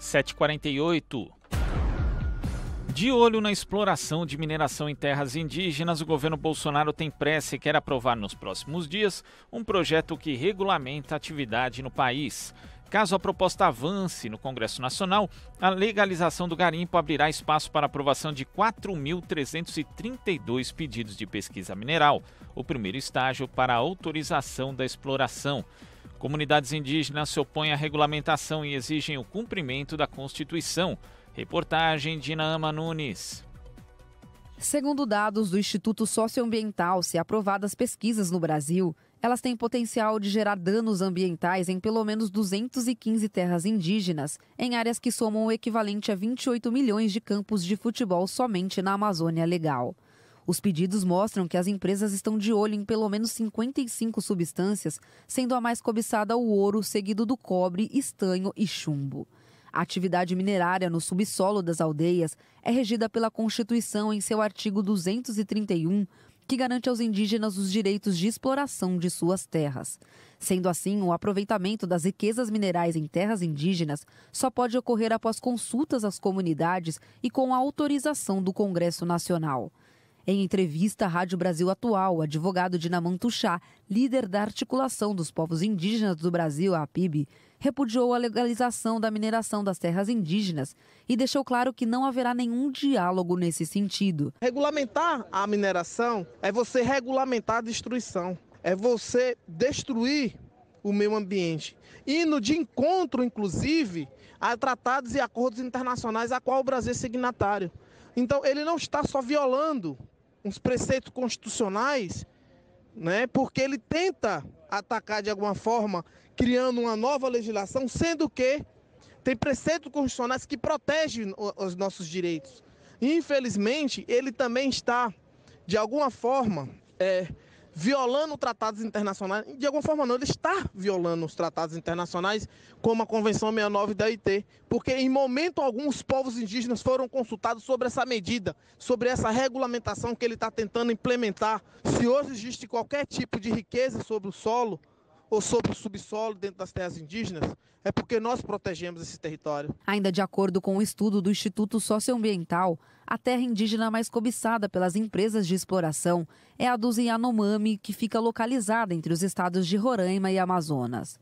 748. De olho na exploração de mineração em terras indígenas, o governo Bolsonaro tem pressa e quer aprovar nos próximos dias um projeto que regulamenta a atividade no país. Caso a proposta avance no Congresso Nacional, a legalização do garimpo abrirá espaço para aprovação de 4.332 pedidos de pesquisa mineral, o primeiro estágio para a autorização da exploração. Comunidades indígenas se opõem à regulamentação e exigem o cumprimento da Constituição. Reportagem de Naama Nunes. Segundo dados do Instituto Socioambiental, se aprovadas pesquisas no Brasil, elas têm potencial de gerar danos ambientais em pelo menos 215 terras indígenas, em áreas que somam o equivalente a 28 milhões de campos de futebol somente na Amazônia Legal. Os pedidos mostram que as empresas estão de olho em pelo menos 55 substâncias, sendo a mais cobiçada o ouro, seguido do cobre, estanho e chumbo. A atividade minerária no subsolo das aldeias é regida pela Constituição em seu artigo 231, que garante aos indígenas os direitos de exploração de suas terras. Sendo assim, o aproveitamento das riquezas minerais em terras indígenas só pode ocorrer após consultas às comunidades e com a autorização do Congresso Nacional. Em entrevista à Rádio Brasil Atual, advogado de Tuchá, líder da articulação dos povos indígenas do Brasil, a APIB, repudiou a legalização da mineração das terras indígenas e deixou claro que não haverá nenhum diálogo nesse sentido. Regulamentar a mineração é você regulamentar a destruição, é você destruir o meio ambiente. Indo de encontro, inclusive, a tratados e acordos internacionais a qual o Brasil é signatário. Então, ele não está só violando uns preceitos constitucionais, né? Porque ele tenta atacar de alguma forma, criando uma nova legislação, sendo que tem preceitos constitucionais que protegem os nossos direitos. infelizmente, ele também está, de alguma forma, é, violando tratados internacionais. De alguma forma, não, ele está violando os tratados internacionais, como a Convenção 69 da OIT, porque em momento algum os povos indígenas foram consultados sobre essa medida, sobre essa regulamentação que ele está tentando implementar. Se hoje existe qualquer tipo de riqueza sobre o solo, ou sobre o subsolo dentro das terras indígenas, é porque nós protegemos esse território. Ainda de acordo com o um estudo do Instituto Socioambiental, a terra indígena mais cobiçada pelas empresas de exploração é a dos Yanomami, que fica localizada entre os estados de Roraima e Amazonas.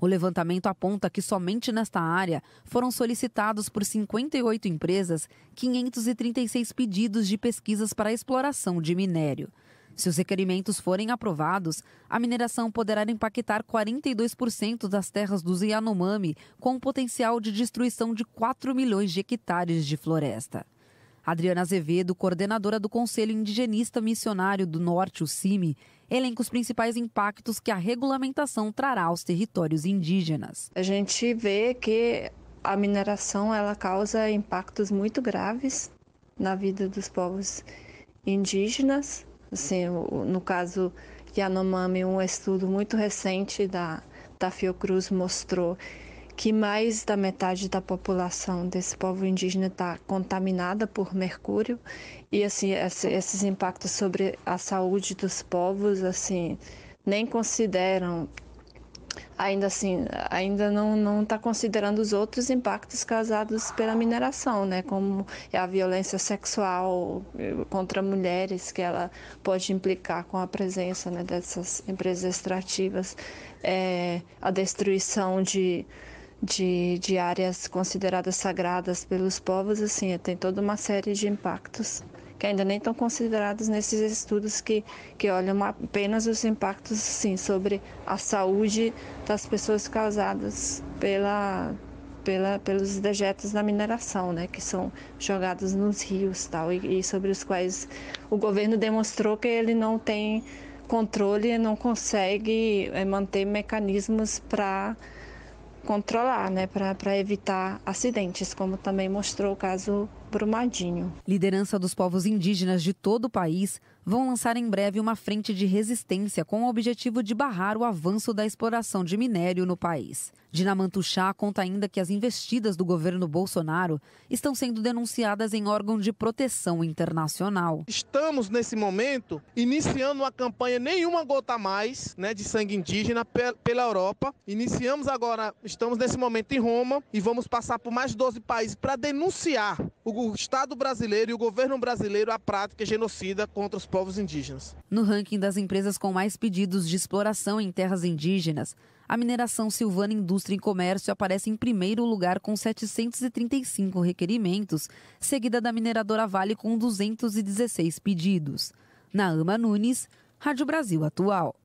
O levantamento aponta que somente nesta área foram solicitados por 58 empresas 536 pedidos de pesquisas para exploração de minério. Se os requerimentos forem aprovados, a mineração poderá impactar 42% das terras dos Yanomami, com o potencial de destruição de 4 milhões de hectares de floresta. Adriana Azevedo, coordenadora do Conselho Indigenista Missionário do Norte, o CIMI, elenca os principais impactos que a regulamentação trará aos territórios indígenas. A gente vê que a mineração ela causa impactos muito graves na vida dos povos indígenas, Assim, no caso Yanomami, um estudo muito recente da, da Fiocruz mostrou que mais da metade da população desse povo indígena está contaminada por mercúrio e assim esses impactos sobre a saúde dos povos assim nem consideram ainda assim, ainda não não está considerando os outros impactos causados pela mineração, né? Como é a violência sexual eh, contra mulheres que ela pode implicar com a presença né, dessas empresas extrativas, é, a destruição de de, de áreas consideradas sagradas pelos povos, assim, tem toda uma série de impactos que ainda nem estão considerados nesses estudos que, que olham apenas os impactos sim, sobre a saúde das pessoas causadas pela, pela, pelos dejetos da mineração, né, que são jogados nos rios tal, e, e sobre os quais o governo demonstrou que ele não tem controle e não consegue eh, manter mecanismos para controlar, né, para evitar acidentes, como também mostrou o caso Brumadinho. Liderança dos povos indígenas de todo o país vão lançar em breve uma frente de resistência com o objetivo de barrar o avanço da exploração de minério no país. Dinamanto conta ainda que as investidas do governo Bolsonaro estão sendo denunciadas em órgão de proteção internacional. Estamos, nesse momento, iniciando uma campanha Nenhuma Gota Mais né, de Sangue Indígena pela Europa. Iniciamos agora, estamos nesse momento em Roma e vamos passar por mais 12 países para denunciar o governo o Estado brasileiro e o governo brasileiro à prática genocida contra os povos indígenas. No ranking das empresas com mais pedidos de exploração em terras indígenas, a mineração Silvana Indústria e Comércio aparece em primeiro lugar com 735 requerimentos, seguida da mineradora Vale com 216 pedidos. Na Ama Nunes, Rádio Brasil Atual.